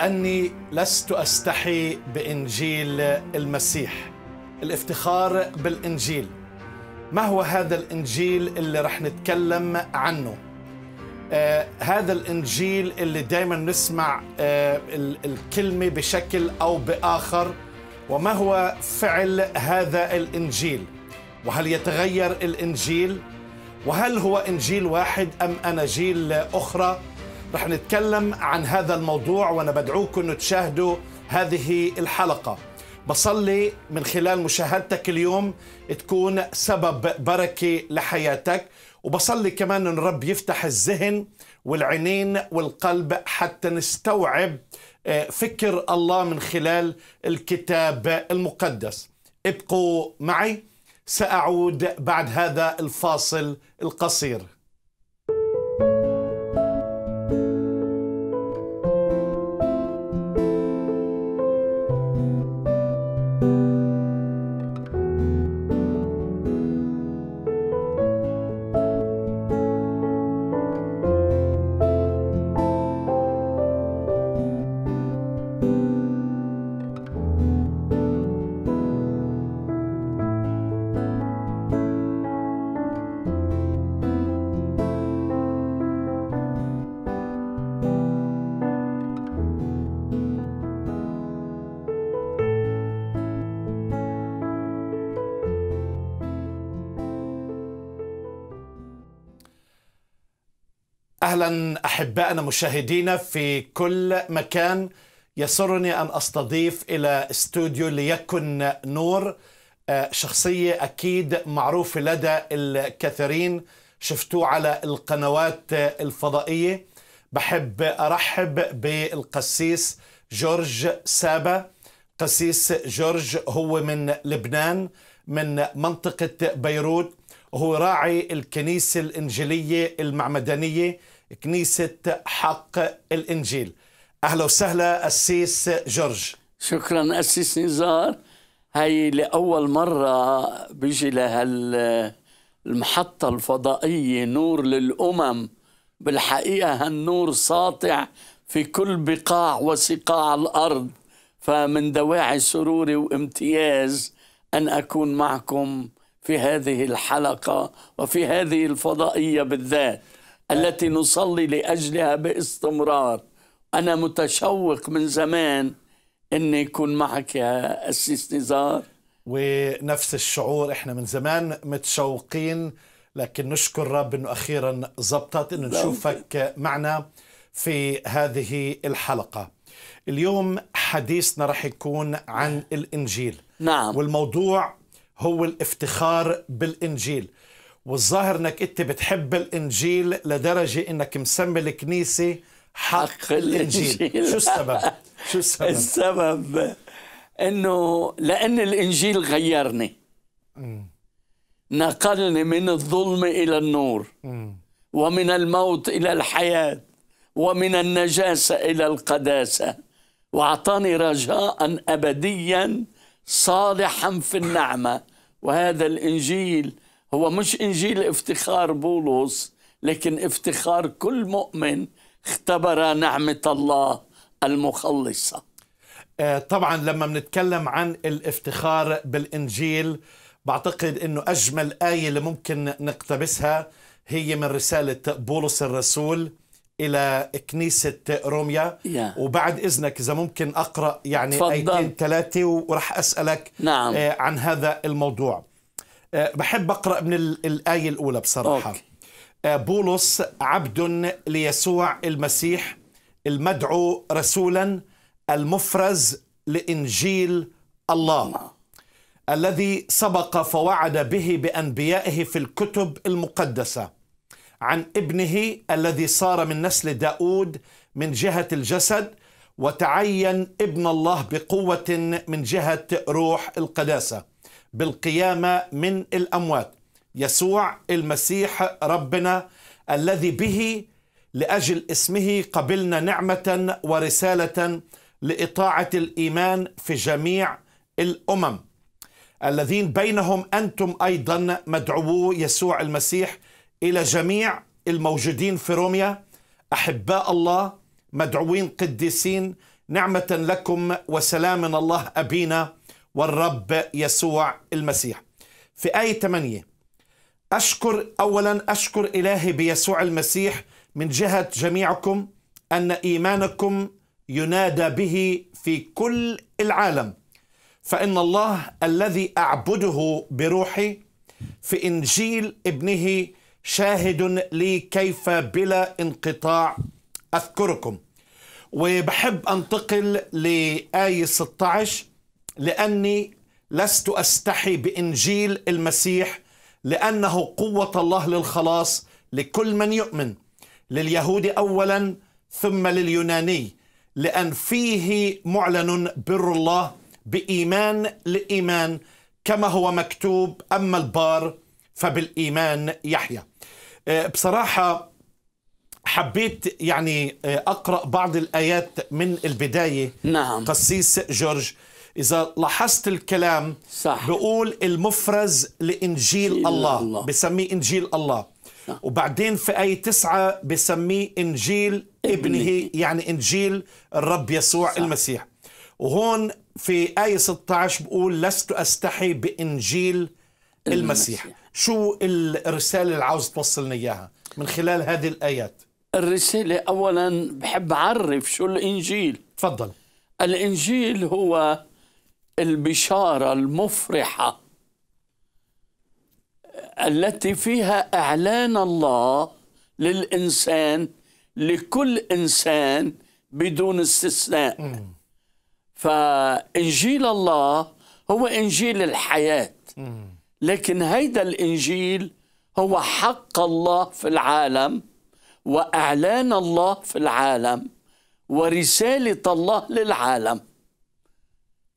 لاني لست استحي بانجيل المسيح الافتخار بالانجيل ما هو هذا الانجيل اللي رح نتكلم عنه آه هذا الانجيل اللي دائما نسمع آه الكلمه بشكل او باخر وما هو فعل هذا الانجيل وهل يتغير الانجيل وهل هو انجيل واحد ام اناجيل اخرى رح نتكلم عن هذا الموضوع وأنا بدعوكم أن تشاهدوا هذه الحلقة بصلي من خلال مشاهدتك اليوم تكون سبب بركة لحياتك وبصلي كمان أن رب يفتح الذهن والعينين والقلب حتى نستوعب آه، فكر الله من خلال الكتاب المقدس ابقوا معي سأعود بعد هذا الفاصل القصير اهلا احبائنا مشاهدينا في كل مكان يسرني ان استضيف الى استوديو ليكن نور آه، شخصيه اكيد معروفه لدى الكثيرين شفتوه على القنوات الفضائيه بحب ارحب بالقسيس جورج سابا قسيس جورج هو من لبنان من منطقه بيروت وهو راعي الكنيسة الإنجيلية المعمدانية كنيسة حق الإنجيل أهلا وسهلا أسيس جورج شكرا أسيس نزار هاي لأول مرة بيجي لهال المحطة الفضائية نور للأمم بالحقيقة هالنور ساطع في كل بقاع وسقاع الأرض فمن دواعي سروري وامتياز أن أكون معكم في هذه الحلقة وفي هذه الفضائية بالذات التي نصلي لاجلها باستمرار انا متشوق من زمان اني يكون معك يا اسيس نزار ونفس الشعور احنا من زمان متشوقين لكن نشكر رب انه اخيرا زبطت انه نشوفك معنا في هذه الحلقه اليوم حديثنا رح يكون عن الانجيل نعم والموضوع هو الافتخار بالانجيل والظاهر انك انت بتحب الانجيل لدرجه انك مسمي الكنيسه حق, حق الانجيل, الإنجيل. شو السبب شو السبب السبب انه لان الانجيل غيرني م. نقلني من الظلم الى النور م. ومن الموت الى الحياه ومن النجاسه الى القداسه واعطاني رجاء ابديا صالحا في النعمه وهذا الانجيل هو مش إنجيل افتخار بولس لكن افتخار كل مؤمن اختبر نعمة الله المخلصة آه، طبعا لما بنتكلم عن الافتخار بالإنجيل بعتقد أنه أجمل آية اللي ممكن نقتبسها هي من رسالة بولس الرسول إلى كنيسة روميا yeah. وبعد إذنك إذا ممكن أقرأ يعني تفضل. آيتين ثلاثة وراح أسألك نعم. آه، عن هذا الموضوع آه، بحب أقرأ من الآية الأولى بصراحة أوكي. آه، بولس عبد ليسوع المسيح المدعو رسولا المفرز لإنجيل الله الذي سبق فوعد به بأنبيائه في الكتب المقدسة عن ابنه الذي صار من نسل داود من جهة الجسد وتعين ابن الله بقوة من جهة روح القداسة بالقيامه من الاموات يسوع المسيح ربنا الذي به لاجل اسمه قبلنا نعمه ورساله لاطاعه الايمان في جميع الامم الذين بينهم انتم ايضا مدعوو يسوع المسيح الى جميع الموجودين في روميا احباء الله مدعوين قديسين نعمه لكم وسلام من الله ابينا والرب يسوع المسيح في آية 8 أشكر أولا أشكر إلهي بيسوع المسيح من جهة جميعكم أن إيمانكم ينادى به في كل العالم فإن الله الذي أعبده بروحي في إنجيل ابنه شاهد لي كيف بلا انقطاع أذكركم وبحب أنتقل لآية 16 لاني لست استحي بانجيل المسيح لانه قوه الله للخلاص لكل من يؤمن لليهودي اولا ثم لليوناني لان فيه معلن بر الله بايمان لايمان كما هو مكتوب اما البار فبالايمان يحيى آه، بصراحه حبيت يعني آه، اقرا بعض الايات من البدايه نعم قسيس جورج إذا لاحظت الكلام صح بقول المفرز لإنجيل الله, الله بسميه إنجيل الله صح. نعم. وبعدين في آية تسعة بسميه إنجيل ابنه, ابنه يعني إنجيل الرب يسوع صح. المسيح وهون في آية 16 بقول لست أستحي بإنجيل المسيح, المسيح. شو الرسالة اللي عاوز توصلنا إياها من خلال هذه الآيات الرسالة أولا بحب أعرف شو الإنجيل تفضل الإنجيل هو البشاره المفرحه التي فيها اعلان الله للانسان لكل انسان بدون استثناء فانجيل الله هو انجيل الحياه لكن هيدا الانجيل هو حق الله في العالم واعلان الله في العالم ورساله الله للعالم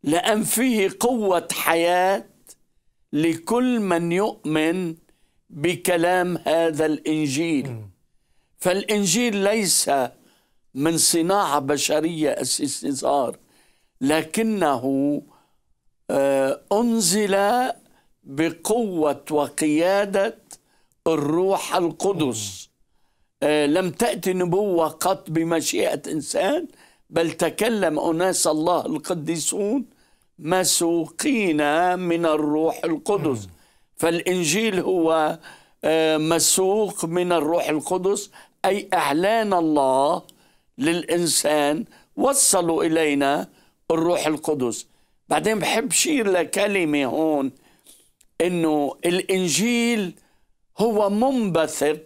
لأن فيه قوة حياة لكل من يؤمن بكلام هذا الإنجيل فالإنجيل ليس من صناعة بشرية استثار لكنه آه، أنزل بقوة وقيادة الروح القدس آه، لم تأتي نبوة قط بمشيئة إنسان بل تكلم أناس الله القديسون مسوقين من الروح القدس فالإنجيل هو آه، مسوق من الروح القدس أي أعلان الله للإنسان وصلوا إلينا الروح القدس بعدين بحب شير لكلمة هون إنه الإنجيل هو منبثق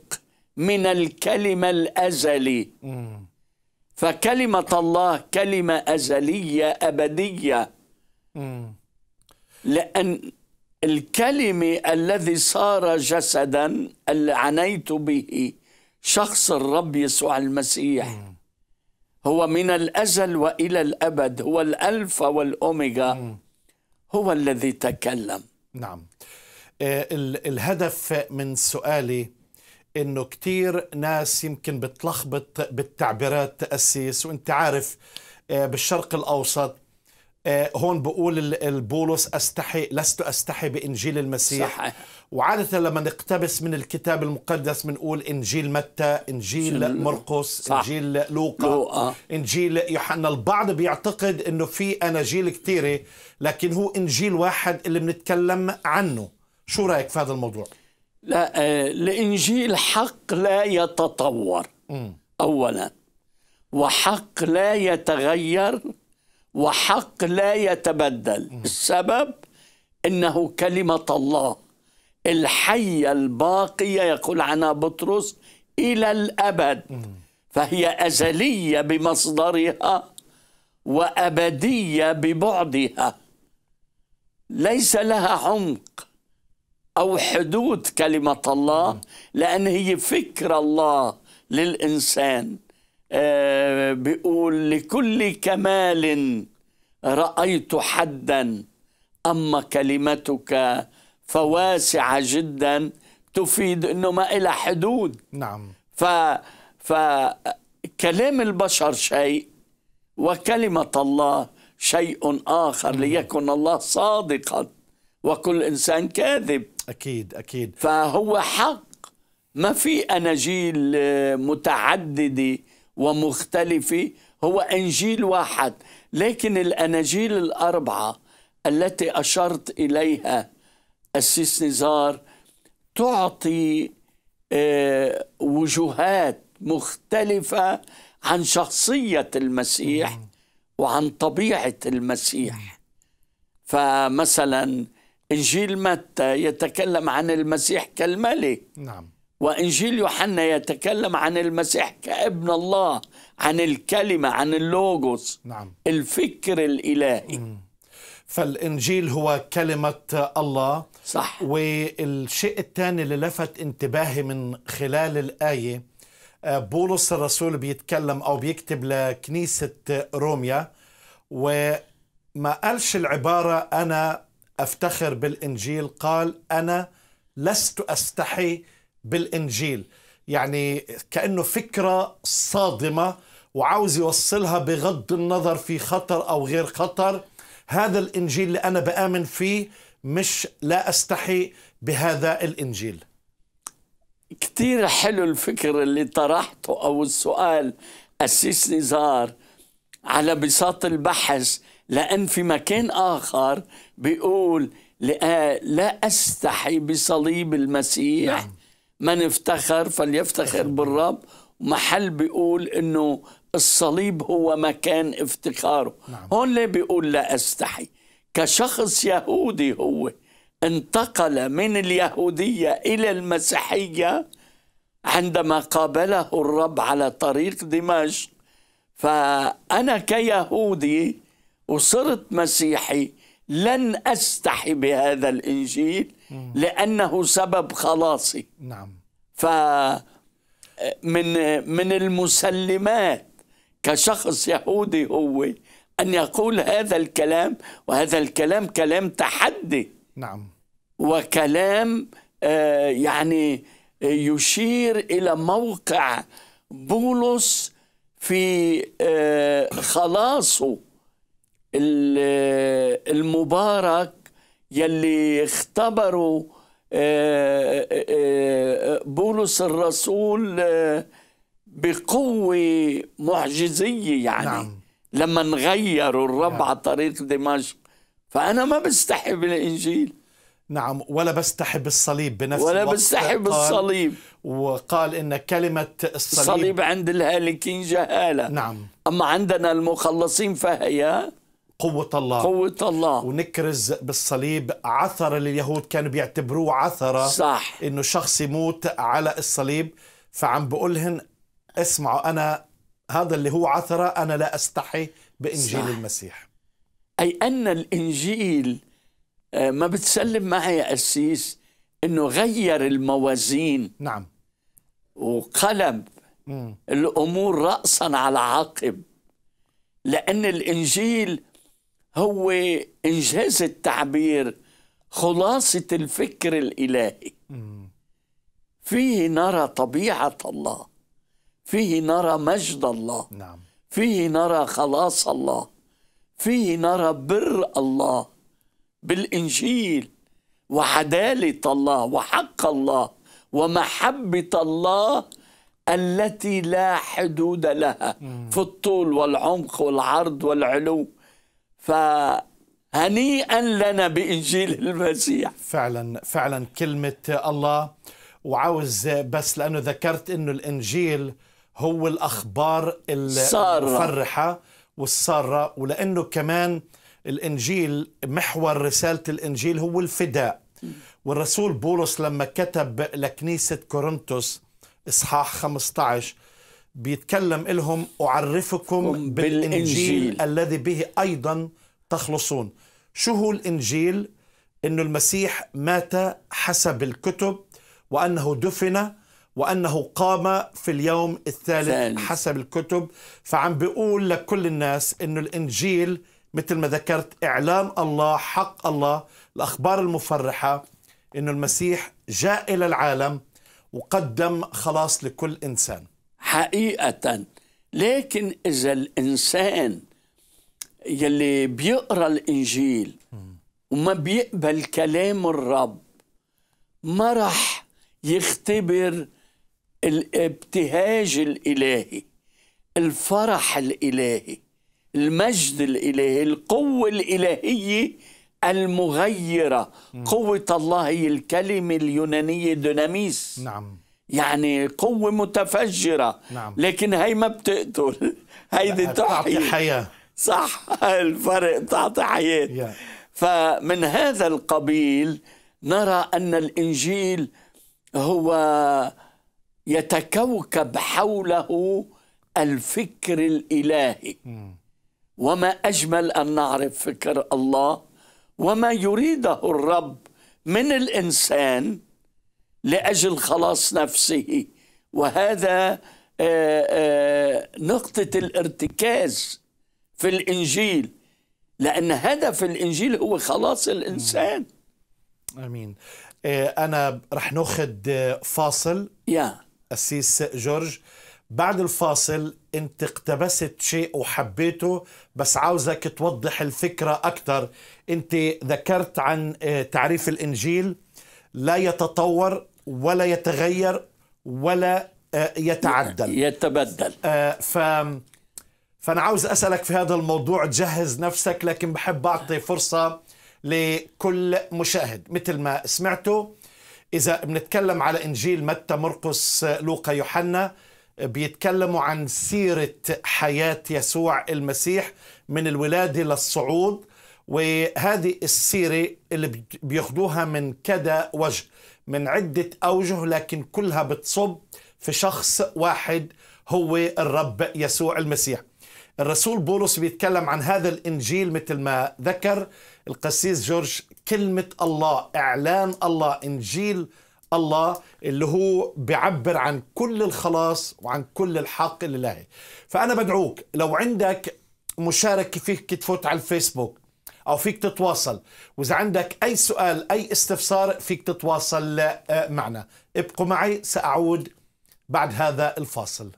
من الكلمة الأزلي فكلمة الله كلمة أزلية أبدية لأن الكلمة الذي صار جسدا اللي عنيت به شخص الرب يسوع المسيح هو من الأزل وإلى الأبد هو الألفا والأوميغا هو الذي تكلم نعم آه، الهدف من سؤالي انه كثير ناس يمكن بتلخبط بالتعبيرات تأسيس وانت عارف آه، بالشرق الاوسط آه، هون بقول البولس استحي لست استحي بانجيل المسيح صحيح. وعادة لما نقتبس من الكتاب المقدس بنقول إنجيل متى إنجيل مرقس إنجيل لوقا إنجيل يوحنا البعض بيعتقد إنه في أناجيل كثيرة لكن هو إنجيل واحد اللي بنتكلم عنه شو رأيك في هذا الموضوع؟ لا آه، الإنجيل حق لا يتطور أولا وحق لا يتغير وحق لا يتبدل السبب انه كلمه الله الحيه الباقيه يقول عنها بطرس الى الابد فهي ازليه بمصدرها وابديه ببعدها ليس لها عمق او حدود كلمه الله لان هي فكر الله للانسان آه، بيقول لكل كمال رأيت حدا أما كلمتك فواسعة جدا تفيد أنه ما إلى حدود نعم ف فكلام البشر شيء وكلمة الله شيء آخر مم. ليكن الله صادقا وكل إنسان كاذب أكيد أكيد فهو حق ما في أناجيل متعددة ومختلفة هو إنجيل واحد لكن الأناجيل الأربعة التي أشرت إليها السيس نزار تعطي آه، وجهات مختلفة عن شخصية المسيح وعن طبيعة المسيح فمثلا إنجيل متى يتكلم عن المسيح كالملك نعم وإنجيل يوحنا يتكلم عن المسيح كابن الله عن الكلمة عن اللوجوس نعم. الفكر الإلهي مم. فالإنجيل هو كلمة الله صح والشيء الثاني اللي لفت انتباهي من خلال الآية آه، بولس الرسول بيتكلم أو بيكتب لكنيسة روميا وما قالش العبارة أنا أفتخر بالإنجيل قال أنا لست أستحي بالإنجيل يعني كأنه فكرة صادمة وعاوز يوصلها بغض النظر في خطر أو غير خطر هذا الإنجيل اللي أنا بآمن فيه مش لا أستحي بهذا الإنجيل كتير حلو الفكر اللي طرحته أو السؤال أسيس نزار على بساط البحث لأن في مكان آخر بيقول لا أستحي بصليب المسيح نعم. من افتخر فليفتخر بالرب محل بيقول انه الصليب هو مكان افتخاره نعم. هون ليه بيقول لا استحي كشخص يهودي هو انتقل من اليهودية إلى المسيحية عندما قابله الرب على طريق دمشق فأنا كيهودي وصرت مسيحي لن أستحي بهذا الإنجيل لأنه سبب خلاصي نعم فمن من المسلمات كشخص يهودي هو أن يقول هذا الكلام وهذا الكلام كلام تحدي نعم وكلام آه، يعني آه، يشير إلى موقع بولس في آه، خلاصه المبارك يلي اختبروا آه، آه، آه، بولس الرسول بقوة معجزية يعني نعم. لما نغيروا الرب نعم. على طريق دمشق فأنا ما بستحي بالإنجيل نعم ولا بستحي بالصليب بنفس ولا بستحي بالصليب وقال إن كلمة الصليب الصليب عند الهالكين جهالة نعم أما عندنا المخلصين فهي قوة الله قوة الله ونكرز بالصليب عثرة لليهود كانوا بيعتبروه عثرة صح انه شخص يموت على الصليب فعم بقولهن اسمعوا انا هذا اللي هو عثرة انا لا استحي بانجيل صح. المسيح اي ان الانجيل آه، ما بتسلم معي يا قسيس انه غير الموازين نعم وقلب الامور راسا على عقب لان الانجيل هو إنجاز التعبير خلاصة الفكر الإلهي فيه نرى طبيعة الله فيه نرى مجد الله نعم. فيه نرى خلاص الله فيه نرى بر الله بالإنجيل وعدالة الله وحق الله ومحبة الله التي لا حدود لها في الطول والعمق والعرض والعلو فهنيئا لنا بإنجيل المسيح فعلا فعلا كلمة الله وعاوز بس لأنه ذكرت أنه الإنجيل هو الأخبار المفرحة والسارة ولأنه كمان الإنجيل محور رسالة الإنجيل هو الفداء والرسول بولس لما كتب لكنيسة كورنثوس إصحاح 15 بيتكلم لهم أعرفكم بالإنجيل, بالإنجيل الذي به أيضا تخلصون شو هو الإنجيل؟ أن المسيح مات حسب الكتب وأنه دفن وأنه قام في اليوم الثالث ثالث. حسب الكتب فعم بيقول لكل الناس أنه الإنجيل مثل ما ذكرت إعلام الله حق الله الأخبار المفرحة أنه المسيح جاء إلى العالم وقدم خلاص لكل إنسان حقيقة لكن إذا الإنسان يلي بيقرأ الإنجيل وما بيقبل كلام الرب ما رح يختبر الابتهاج الإلهي الفرح الإلهي المجد الإلهي القوة الإلهية المغيرة قوة الله هي الكلمة اليونانية ديناميس نعم يعني قوة متفجرة نعم. لكن هي ما بتقتل هيدي تعطي حياة صح الفرق تعطي حياة yeah. فمن هذا القبيل نرى أن الإنجيل هو يتكوكب حوله الفكر الإلهي mm. وما أجمل أن نعرف فكر الله وما يريده الرب من الإنسان لاجل خلاص نفسه وهذا آه، آه، نقطه الارتكاز في الانجيل لان هدف الانجيل هو خلاص الانسان امين آه، انا رح ناخد فاصل يا أسيس جورج بعد الفاصل انت اقتبست شيء وحبيته بس عاوزك توضح الفكره اكثر انت ذكرت عن تعريف الانجيل لا يتطور ولا يتغير ولا آه، يتعدل يتبدل آه، ف فأنا عاوز أسألك في هذا الموضوع تجهز نفسك لكن بحب أعطي فرصة لكل مشاهد مثل ما سمعتوا إذا بنتكلم على إنجيل متى مرقس آه، لوقا يوحنا بيتكلموا عن سيرة حياة يسوع المسيح من الولادة للصعود وهذه السيرة اللي بياخدوها من كذا وجه من عدة أوجه لكن كلها بتصب في شخص واحد هو الرب يسوع المسيح الرسول بولس بيتكلم عن هذا الإنجيل مثل ما ذكر القسيس جورج كلمة الله إعلان الله إنجيل الله اللي هو بيعبر عن كل الخلاص وعن كل الحق الإلهي فأنا بدعوك لو عندك مشاركة فيك تفوت على الفيسبوك او فيك تتواصل واذا عندك اي سؤال اي استفسار فيك تتواصل آه، معنا ابقوا معي ساعود بعد هذا الفاصل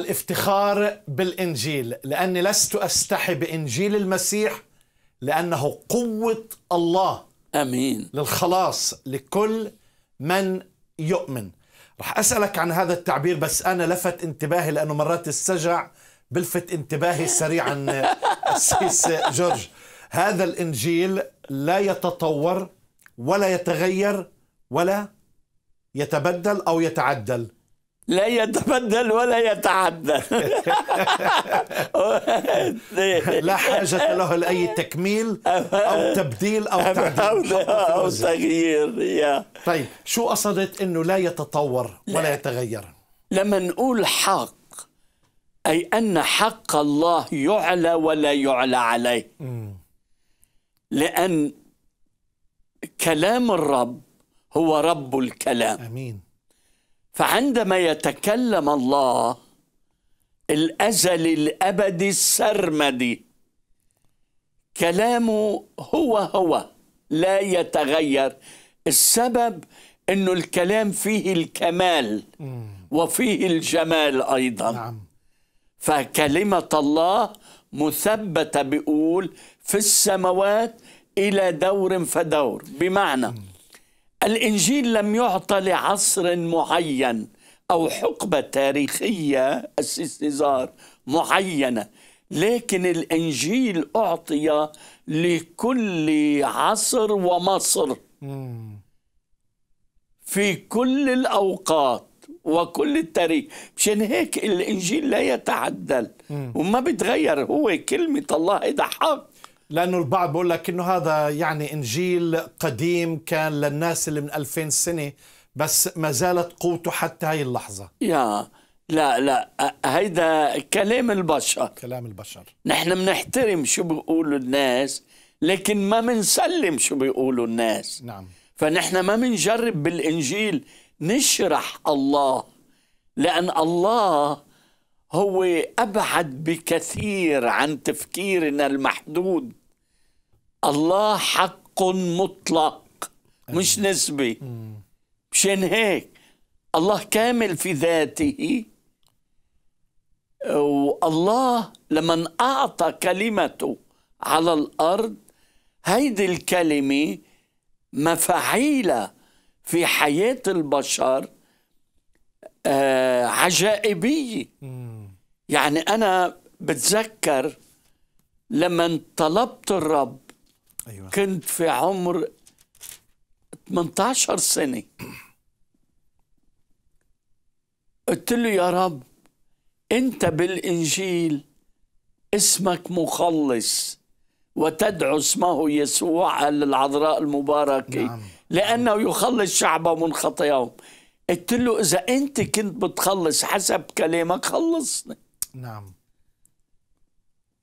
الافتخار بالانجيل لاني لست استحي بانجيل المسيح لانه قوه الله امين للخلاص لكل من يؤمن رح اسالك عن هذا التعبير بس انا لفت انتباهي لانه مرات السجع بلفت انتباهي سريعا السيس جورج هذا الانجيل لا يتطور ولا يتغير ولا يتبدل او يتعدل لا يتبدل ولا يتعدل لا حاجة له لأي تكميل أو تبديل أو تعديل أو تغيير طيب شو قصدت أنه لا يتطور ولا يتغير لما نقول حق أي أن حق الله يعلى ولا يعلى عليه لأن كلام الرب هو رب الكلام امين فعندما يتكلم الله الازل الابدي السرمدي كلامه هو هو لا يتغير السبب انه الكلام فيه الكمال وفيه الجمال ايضا نعم. فكلمه الله مثبته بيقول في السماوات الى دور فدور بمعنى الإنجيل لم يعطى لعصر معين أو حقبة تاريخية نزار معينة لكن الإنجيل أعطي لكل عصر ومصر في كل الأوقات وكل التاريخ مشان هيك الإنجيل لا يتعدل وما بتغير هو كلمة الله إذا حق لانه البعض بيقول لك انه هذا يعني انجيل قديم كان للناس اللي من 2000 سنه بس ما زالت قوته حتى هاي اللحظه يا لا لا هيدا كلام البشر كلام البشر نحن بنحترم شو بيقولوا الناس لكن ما بنسلم شو بيقولوا الناس نعم فنحن ما بنجرب بالانجيل نشرح الله لان الله هو ابعد بكثير عن تفكيرنا المحدود الله حق مطلق مش نسبي مشان هيك الله كامل في ذاته والله لمن أعطى كلمته على الأرض هيدي الكلمة مفعيلة في حياة البشر آه عجائبية يعني أنا بتذكر لما طلبت الرب أيوة. كنت في عمر 18 سنة قلت له يا رب أنت بالإنجيل اسمك مخلص وتدعو اسمه يسوع العذراء المباركة نعم. لأنه يخلص شعبه من خطاياهم قلت له إذا أنت كنت بتخلص حسب كلامك خلصني نعم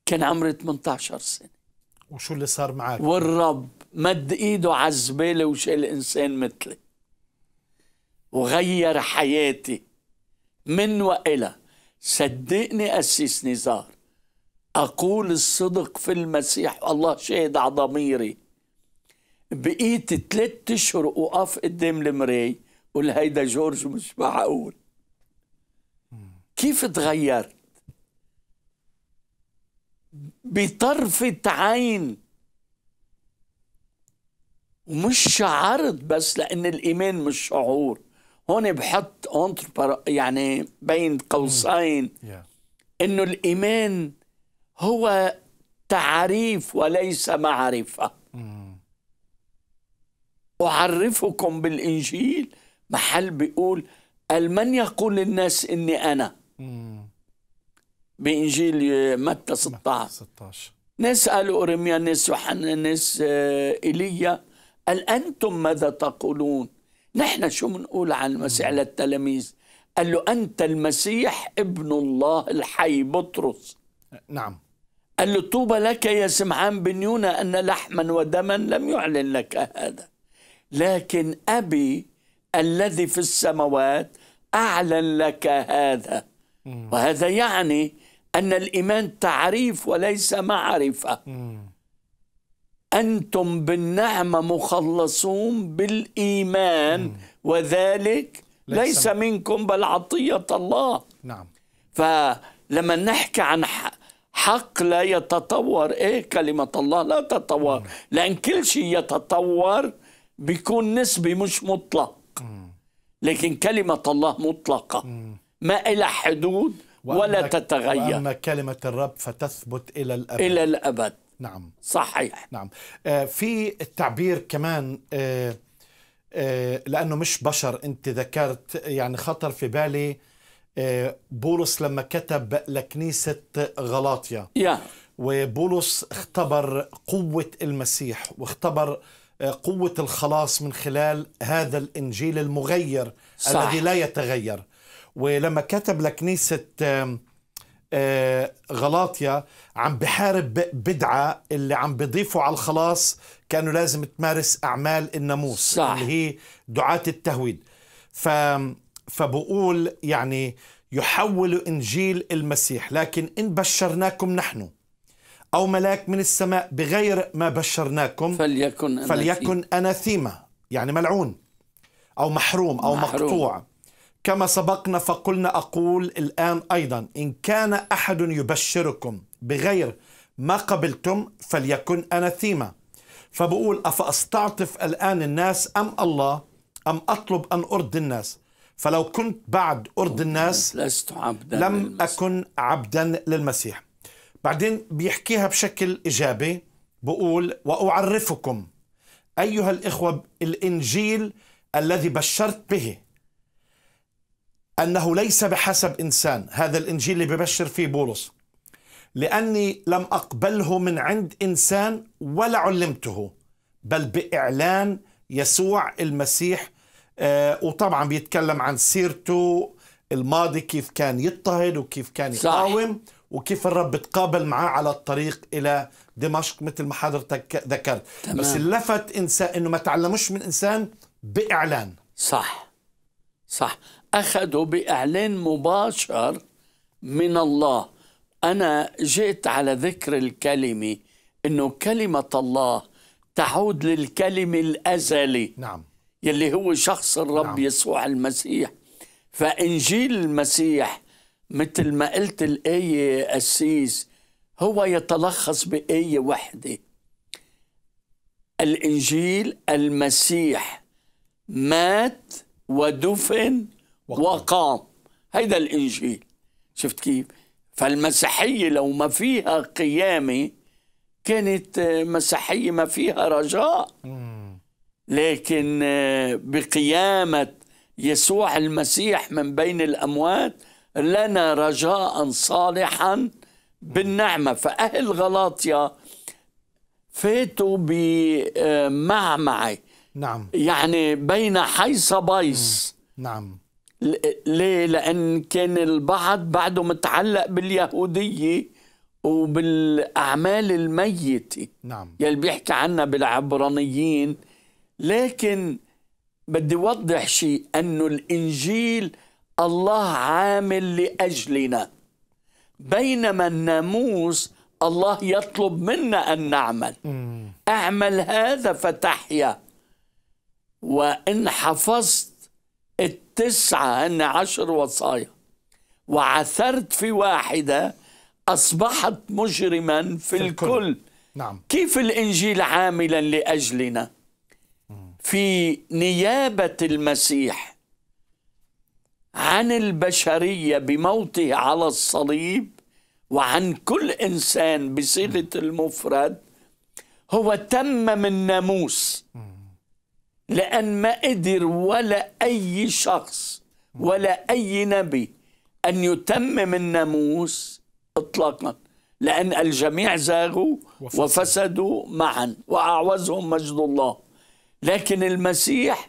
كان عمري 18 سنة وشو اللي صار معك والرب مد ايده على الزباله وشال انسان مثلي وغير حياتي من والى صدقني اسس نزار اقول الصدق في المسيح الله شاهد على ضميري بقيت ثلاث اشهر وقف قدام المراي قول هيدا جورج مش معقول كيف تغيرت بطرفة عين ومش شعرت بس لأن الإيمان مش شعور هون بحط يعني بين قوسين إنه الإيمان هو تعريف وليس معرفة أعرفكم بالإنجيل محل بيقول من يقول للناس إني أنا بإنجيل متى 16 16 ناس قالوا أورميا ناس يوحنا ناس آه، إيليا قال أنتم ماذا تقولون نحن شو بنقول عن المسيح للتلاميذ قال له أنت المسيح ابن الله الحي بطرس نعم قال له طوبى لك يا سمعان بن يونا أن لحما ودما لم يعلن لك هذا لكن أبي الذي في السماوات أعلن لك هذا وهذا يعني أن الإيمان تعريف وليس معرفة أنتم بالنعمة مخلصون بالإيمان وذلك ليس منكم بل عطية الله نعم فلما نحكي عن حق لا يتطور إيه كلمة الله لا تتطور لأن كل شيء يتطور بيكون نسبي مش مطلق لكن كلمة الله مطلقة ما إلى حدود ولا تتغير وأما كلمة الرب فتثبت إلى الأبد إلى الأبد نعم صحيح نعم آه، في التعبير كمان آه، آه، لأنه مش بشر أنت ذكرت يعني خطر في بالي بولس لما كتب لكنيسة غلاطيا يا. وبولس اختبر قوة المسيح واختبر قوة الخلاص من خلال هذا الإنجيل المغير صح. الذي لا يتغير ولما كتب لكنيسة آه، غلاطيا عم بحارب بدعة اللي عم بيضيفوا على الخلاص كانوا لازم تمارس أعمال الناموس صح. اللي هي دعاة التهويد ف فبقول يعني يحول إنجيل المسيح لكن إن بشرناكم نحن أو ملاك من السماء بغير ما بشرناكم فليكن أناثيما فليكن أناثيما يعني ملعون أو محروم أو محروم. مقطوع كما سبقنا فقلنا أقول الآن أيضا إن كان أحد يبشركم بغير ما قبلتم فليكن أنا ثيمة فبقول أفأستعطف الآن الناس أم الله أم أطلب أن أرضي الناس فلو كنت بعد ارد الناس لست عبدا لم للمسيح. أكن عبدا للمسيح بعدين بيحكيها بشكل إيجابي بقول وأعرفكم أيها الإخوة الإنجيل الذي بشرت به أنه ليس بحسب إنسان هذا الإنجيل اللي ببشر فيه بولس لأني لم أقبله من عند إنسان ولا علمته بل بإعلان يسوع المسيح آه، وطبعا بيتكلم عن سيرته الماضي كيف كان يضطهد وكيف كان يقاوم وكيف الرب تقابل معاه على الطريق إلى دمشق مثل ما حضرتك ذكرت تمام. بس اللفت إنسان أنه ما تعلموش من إنسان بإعلان صح صح أخذوا بإعلان مباشر من الله أنا جئت على ذكر الكلمة أنه كلمة الله تعود للكلمة الأزلي نعم يلي هو شخص الرب نعم. يسوع المسيح فإنجيل المسيح مثل ما قلت الآية أسيس هو يتلخص بآية واحدة الإنجيل المسيح مات ودفن وقام, وقام. هيدا الإنجيل شفت كيف فالمسيحية لو ما فيها قيامة كانت آه، مسيحية ما فيها رجاء لكن آه، بقيامة يسوع المسيح من بين الأموات لنا رجاء صالحا بالنعمة فأهل غلاطيا فاتوا بمعمعة آه، نعم يعني بين حيص بيص نعم ليه لأن كان البعض بعده متعلق باليهودية وبالأعمال الميتة نعم يلي بيحكي عنها بالعبرانيين لكن بدي وضح شيء أنه الإنجيل الله عامل لأجلنا بينما الناموس الله يطلب منا أن نعمل أعمل هذا فتحيا وإن حفظت تسعة هن عشر وصايا وعثرت في واحدة أصبحت مجرما في, في الكل. الكل نعم. كيف الإنجيل عاملا لأجلنا في نيابة المسيح عن البشرية بموته على الصليب وعن كل إنسان بصيغة المفرد هو تمم الناموس لأن ما قدر ولا أي شخص ولا أي نبي أن يتمم الناموس إطلاقا لأن الجميع زاغوا وفسدوا معا وأعوزهم مجد الله لكن المسيح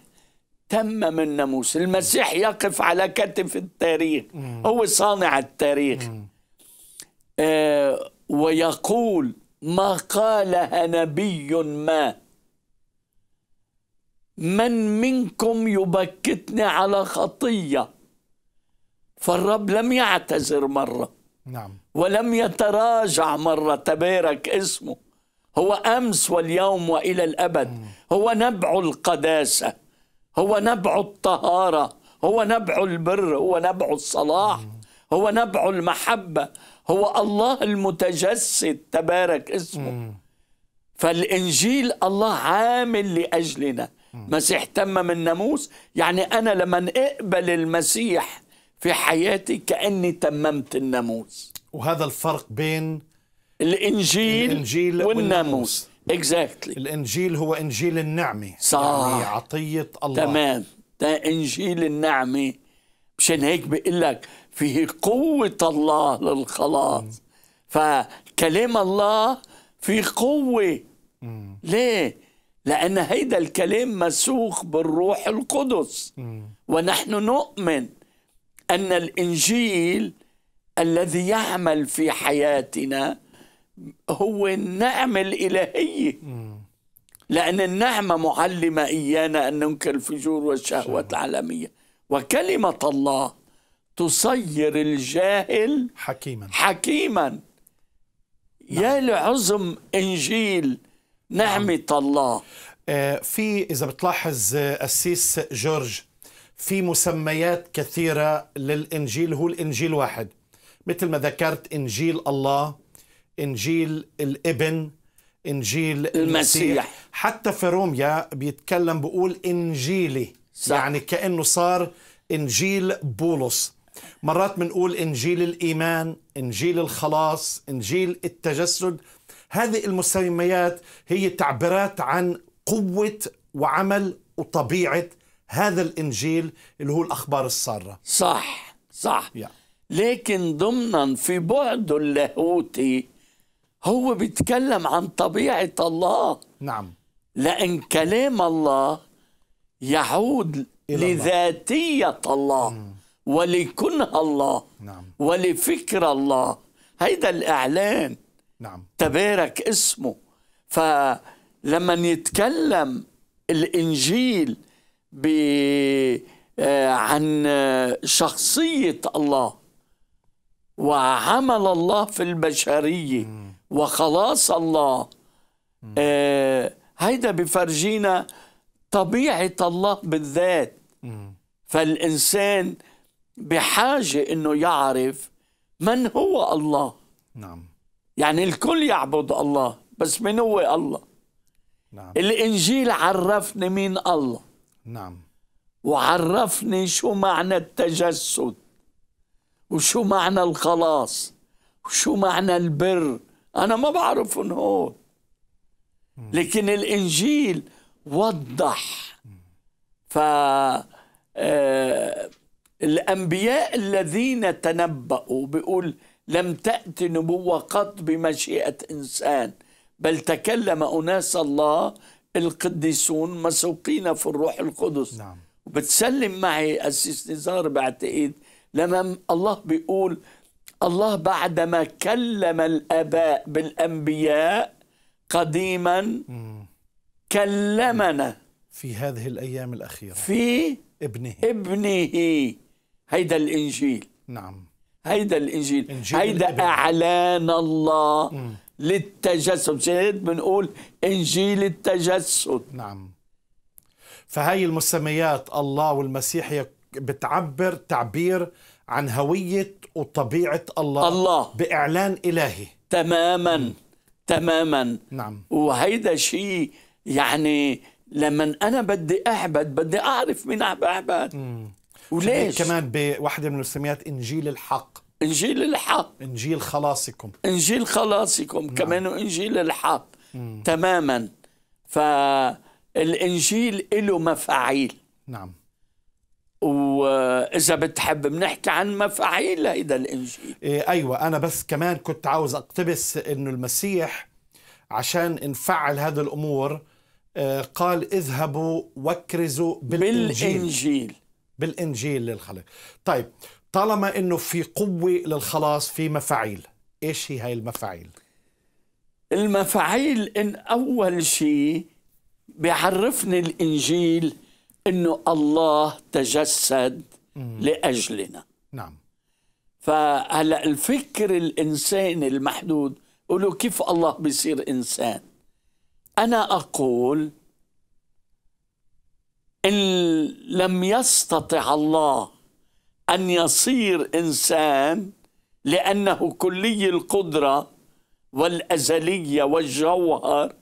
تمم الناموس المسيح يقف على كتف التاريخ هو صانع التاريخ آه، ويقول ما قالها نبي ما من منكم يبكتني على خطية فالرب لم يعتذر مرة نعم ولم يتراجع مرة تبارك اسمه هو أمس واليوم وإلى الأبد مم. هو نبع القداسة هو نبع الطهارة هو نبع البر هو نبع الصلاح مم. هو نبع المحبة هو الله المتجسد تبارك اسمه مم. فالإنجيل الله عامل لأجلنا مسيح تم من ناموس يعني أنا لما أقبل المسيح في حياتي كأني تممت الناموس وهذا الفرق بين الإنجيل, الإنجيل والناموس اكزاكتلي exactly. الإنجيل هو إنجيل النعمة صح يعني عطية الله تمام ده إنجيل النعمة مشان هيك بقول لك فيه قوة الله للخلاص فكلام الله فيه قوة ليه؟ لأن هيدا الكلام مسوخ بالروح القدس ونحن نؤمن أن الإنجيل الذي يعمل في حياتنا هو النعمة الإلهية لأن النعمة معلمة إيانا أن ننكر الفجور والشهوة العالمية وكلمة الله تصير الجاهل حكيما حكيما نعم. يا لعظم إنجيل نعمة نعم. الله آه، في إذا بتلاحظ قسيس آه، جورج في مسميات كثيرة للإنجيل هو الإنجيل واحد مثل ما ذكرت إنجيل الله إنجيل الابن إنجيل المسيح, المسيح. حتى في روميا بيتكلم بقول إنجيلي صح. يعني كأنه صار إنجيل بولس مرات بنقول إنجيل الإيمان إنجيل الخلاص إنجيل التجسد هذه المسميات هي تعبيرات عن قوة وعمل وطبيعة هذا الإنجيل اللي هو الأخبار السارة صح صح yeah. لكن ضمنا في بعده اللاهوتي هو بيتكلم عن طبيعة الله نعم لأن كلام الله يعود لذاتية الله مم. ولكنه الله نعم. ولفكر الله هيدا الإعلان نعم تبارك اسمه فلما يتكلم الإنجيل ب آه، عن شخصية الله وعمل الله في البشرية وخلاص الله آه، هيدا بفرجينا طبيعة الله بالذات فالإنسان بحاجة أنه يعرف من هو الله نعم يعني الكل يعبد الله بس من هو الله نعم. الإنجيل عرفني مين الله نعم وعرفني شو معنى التجسد وشو معنى الخلاص وشو معنى البر أنا ما بعرفهم هون لكن الإنجيل وضح ف آه، الأنبياء الذين تنبأوا بيقول لم تأتي نبوة قط بمشيئة إنسان بل تكلم أناس الله القديسون مسوقين في الروح القدس نعم. وبتسلم معي أسيس نزار بعتقد لما الله بيقول الله بعدما كلم الآباء بالأنبياء قديما كلمنا في هذه الأيام الأخيرة في ابنه ابنه هيدا الإنجيل نعم هيدا الإنجيل, إنجيل هيدا أعلان الله للتجسد شهد بنقول إنجيل التجسد نعم فهي المسميات الله والمسيح بتعبر تعبير عن هوية وطبيعة الله الله بإعلان إلهي تماما م. تماما نعم وهيدا شيء يعني لما أنا بدي أعبد بدي أعرف مين عم بعبد وليش كمان بواحده من المسميات إنجيل الحق انجيل الحق انجيل خلاصكم انجيل خلاصكم نعم. كمان انجيل الحق مم. تماما فالانجيل له مفاعيل نعم واذا بتحب بنحكي عن مفاعيل هيدا الانجيل إيه ايوه انا بس كمان كنت عاوز اقتبس انه المسيح عشان نفعل هذه الامور آه، قال اذهبوا واكرزوا بالانجيل بالانجيل, بالإنجيل للخلق طيب طالما انه في قوه للخلاص في مفاعيل ايش هي هاي المفاعيل المفاعيل ان اول شيء بيعرفني الانجيل انه الله تجسد مم. لاجلنا نعم فهلا الفكر الانساني المحدود قولوا كيف الله بيصير انسان انا اقول ان لم يستطع الله أن يصير إنسان لأنه كلي القدرة والأزلية والجوهر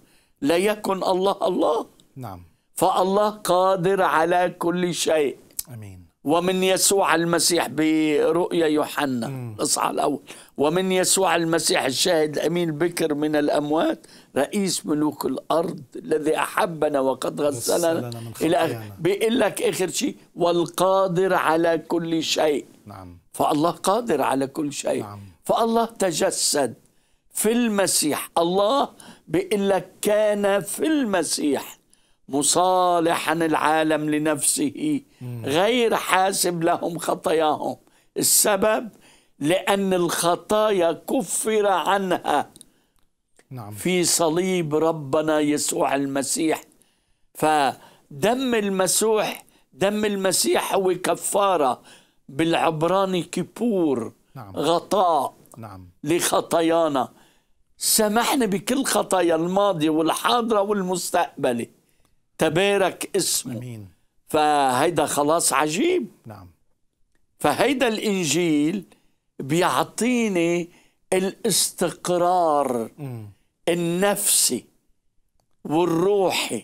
ليكن الله الله نعم فالله قادر على كل شيء امين ومن يسوع المسيح برؤيا يوحنا الاصحاح الاول ومن يسوع المسيح الشاهد الأمين بكر من الأموات رئيس ملوك الأرض الذي أحبنا وقد غسلنا إلى بيقول لك آخر شيء والقادر على كل شيء نعم فالله قادر على كل شيء نعم. فالله تجسد في المسيح الله بيقول لك كان في المسيح مصالحا العالم لنفسه غير حاسب لهم خطاياهم السبب لأن الخطايا كفر عنها نعم. في صليب ربنا يسوع المسيح فدم المسوح دم المسيح هو كفارة بالعبراني كيبور نعم. غطاء نعم. لخطايانا سامحنا بكل خطايا الماضي والحاضرة والمستقبلة تبارك اسمه أمين. فهيدا خلاص عجيب نعم فهيدا الإنجيل بيعطيني الاستقرار النفسي والروحي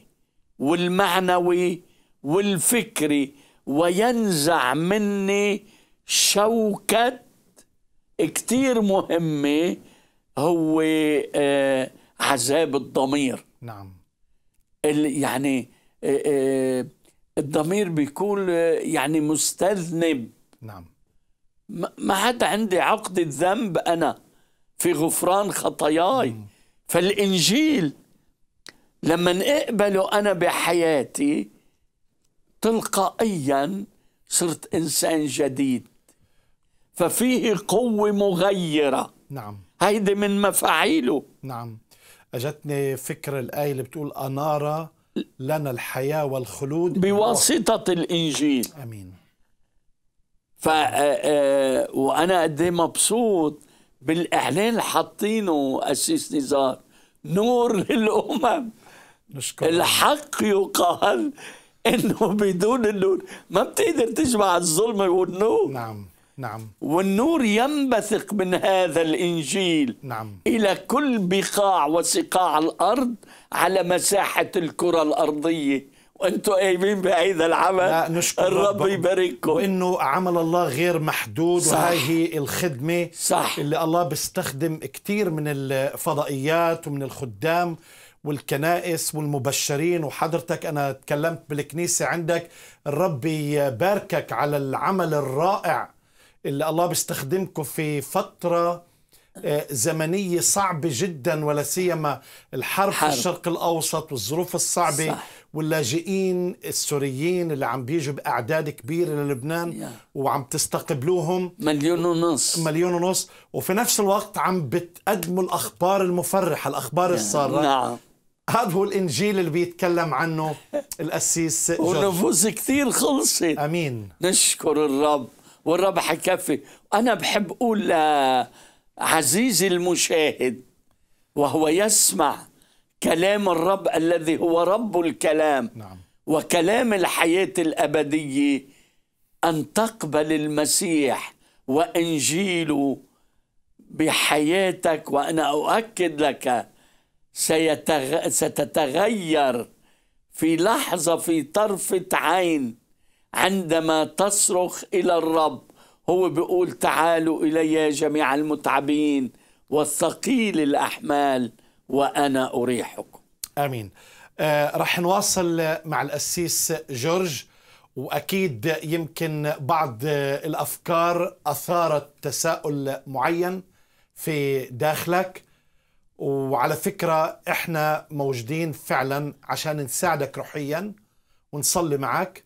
والمعنوي والفكري وينزع مني شوكة كتير مهمة هو آه، عذاب الضمير نعم يعني آه، آه، الضمير بيكون يعني مستذنب نعم ما عاد عندي عقدة ذنب أنا في غفران خطاياي فالإنجيل لما أقبله أنا بحياتي تلقائيا صرت إنسان جديد ففيه قوة مغيرة نعم هيدي من مفاعيله نعم أجتني فكرة الآية اللي بتقول أنارة لنا الحياة والخلود بواسطة الإنجيل آمين ف آه، آه، وانا قد إيه مبسوط بالاعلان اللي حاطينه أسيس نزار نور للامم نشكر الحق يقال انه بدون النور ما بتقدر تجمع الظلم والنور نعم نعم والنور ينبثق من هذا الانجيل نعم الى كل بقاع وسقاع الارض على مساحه الكره الارضيه وانتم قايمين بهذا العمل نشكر الرب يبارككم وانه عمل الله غير محدود صح. وهذه الخدمه صح. اللي الله بيستخدم كثير من الفضائيات ومن الخدام والكنائس والمبشرين وحضرتك انا تكلمت بالكنيسه عندك الرب يباركك على العمل الرائع اللي الله بيستخدمكم في فتره آه، زمنيه صعبه جدا ولا سيما الحرب في الشرق الاوسط والظروف الصعبه صح. واللاجئين السوريين اللي عم بيجوا باعداد كبيره للبنان yeah. وعم تستقبلوهم مليون ونص مليون ونص وفي نفس الوقت عم بتقدموا الاخبار المفرحه الاخبار yeah. الساره نعم هذا هو الانجيل اللي بيتكلم عنه القسيس ونفوس كثير خلصت امين نشكر الرب والرب حيكفي انا بحب اقول عزيزي المشاهد وهو يسمع كلام الرب الذي هو رب الكلام نعم. وكلام الحياة الأبدية أن تقبل المسيح وإنجيله بحياتك وأنا أؤكد لك سيتغ... ستتغير في لحظة في طرفة عين عندما تصرخ إلى الرب هو بيقول تعالوا إلي يا جميع المتعبين والثقيل الأحمال وأنا أريحكم آمين آه رح نواصل مع الأسيس جورج وأكيد يمكن بعض الأفكار أثارت تساؤل معين في داخلك وعلى فكرة إحنا موجودين فعلا عشان نساعدك روحيا ونصلي معك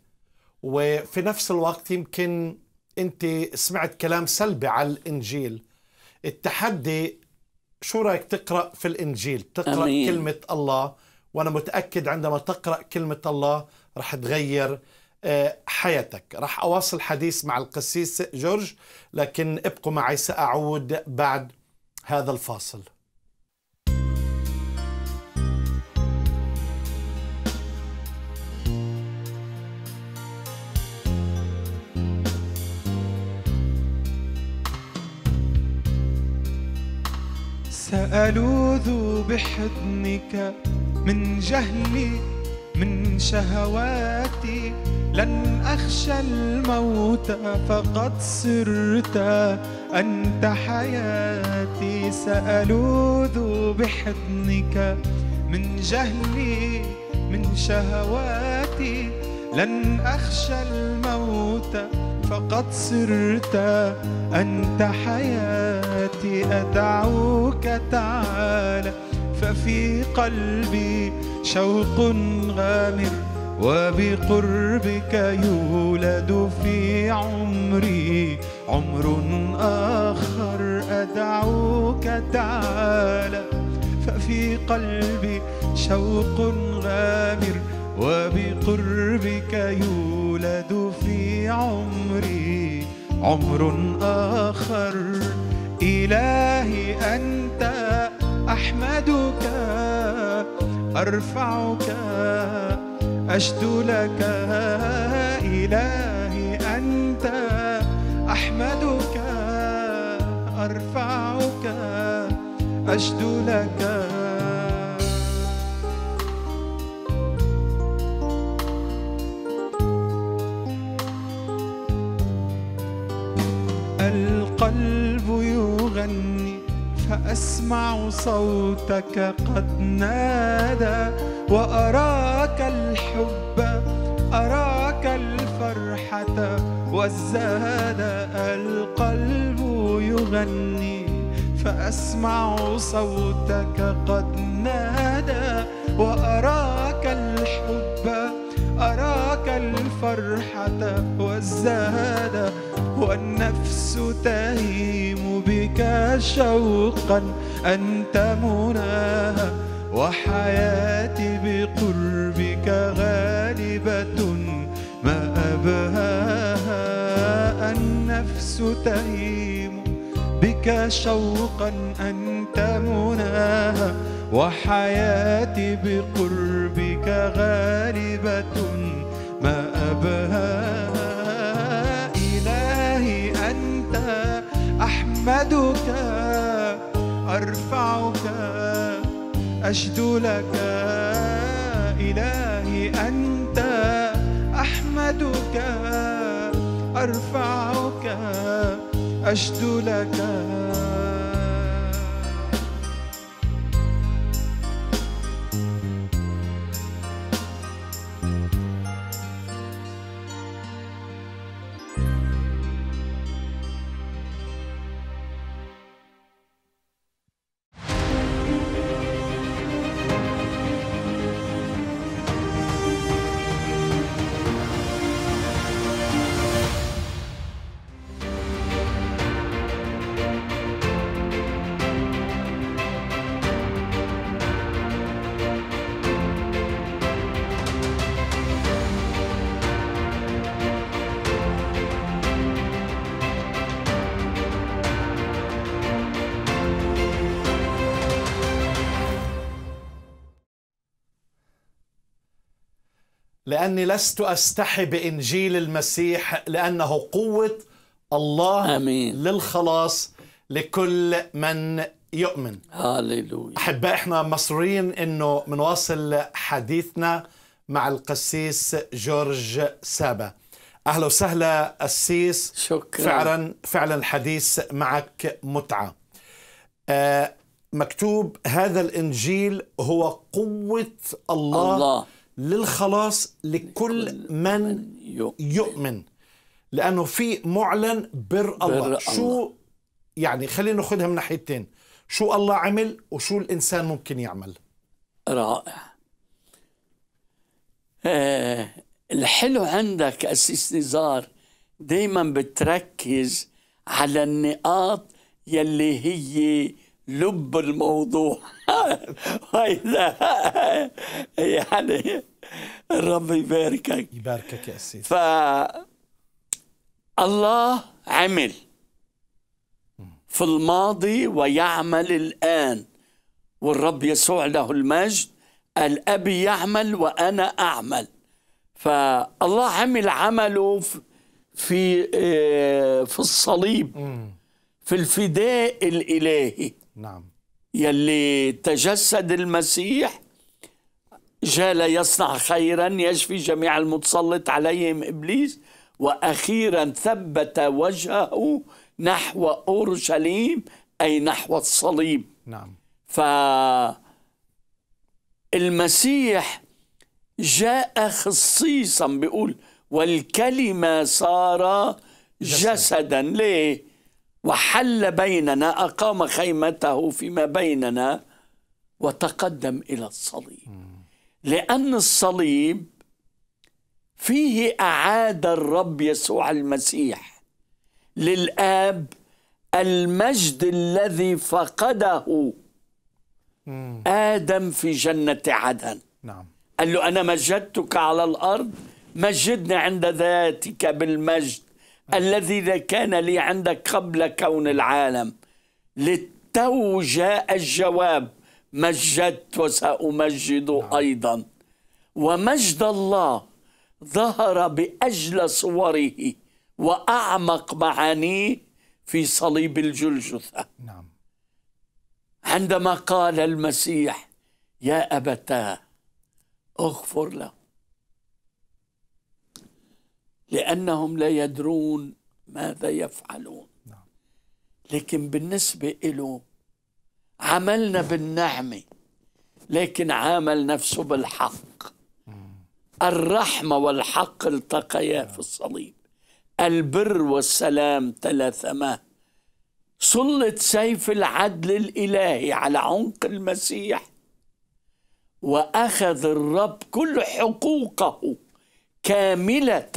وفي نفس الوقت يمكن أنت سمعت كلام سلبي على الإنجيل التحدي شو رايك تقرا في الانجيل تقرا أمين. كلمه الله وانا متاكد عندما تقرا كلمه الله رح تغير آه، حياتك رح اواصل حديث مع القسيس جورج لكن ابقوا معي ساعود بعد هذا الفاصل سألوذ بحضنك من جهلي من شهواتي لن أخشى الموت فقد صرت أنت حياتي سألوذ بحضنك من جهلي من شهواتي لن أخشى الموت فقد صرت أنت حياتي أدعوك تعالى ففي قلبي شوق غامر وبقربك يولد في عمري عمر آخر أدعوك تعالى ففي قلبي شوق غامر وبقربك يولد في عمري عمر آخر إلهي أنت أحمدك أرفعك أشدو لك إلهي أنت أحمدك أرفعك أشدو لك القلب يغني فأسمع صوتك قد نادى وأراك الحب أراك الفرحة والزاد القلب يغني فأسمع صوتك قد نادى وأراك الحب أراك الفرحة والزاد والنفس تهيم بك شوقا أنت مناها وحياتي بقربك غالبة ما أبهاها النفس تهيم بك شوقا أنت مناها وحياتي بقربك غالبة ما أبهاها أحمدك أرفعك أشدو لك إلهي أنت أحمدك أرفعك أشدو لك لأني لست أستحي بإنجيل المسيح لأنه قوة الله آمين. للخلاص لكل من يؤمن هاليلويا أحباء إحنا مصريين إنه منواصل حديثنا مع القسيس جورج سابا أهلا وسهلا قسيس شكرا فعلا فعلا الحديث معك متعة آه مكتوب هذا الإنجيل هو قوة الله, الله. للخلاص لكل من يؤمن لانه في معلن بر الله بر شو يعني خلينا ناخذها من ناحيتين شو الله عمل وشو الانسان ممكن يعمل رائع آه الحلو عندك أسيس نزار دايما بتركز على النقاط يلي هي لب الموضوع وإذا يعني الرب يباركك يباركك يا سيدي ف الله عمل في الماضي ويعمل الآن والرب يسوع له المجد الأبي يعمل وأنا أعمل فالله عمل عمله في آه، في الصليب في الفداء الإلهي نعم يلي تجسد المسيح جال يصنع خيرا يشفي جميع المتسلط عليهم ابليس واخيرا ثبت وجهه نحو اورشليم اي نحو الصليب نعم فالمسيح جاء خصيصا بيقول والكلمه صار جسدا ليه وحل بيننا أقام خيمته فيما بيننا وتقدم إلى الصليب لأن الصليب فيه أعاد الرب يسوع المسيح للآب المجد الذي فقده آدم في جنة عدن نعم. قال له أنا مجدتك على الأرض مجدني عند ذاتك بالمجد الذي كان لي عندك قبل كون العالم للتو جاء الجواب مجدت وسأمجد نعم. أيضا ومجد الله ظهر بأجل صوره وأعمق معانيه في صليب الجلجثة نعم عندما قال المسيح يا أبتاه اغفر له لأنهم لا يدرون ماذا يفعلون لكن بالنسبة له عملنا بالنعمة لكن عامل نفسه بالحق الرحمة والحق التقيا في الصليب البر والسلام تلاثما سلط سيف العدل الإلهي على عنق المسيح وأخذ الرب كل حقوقه كاملة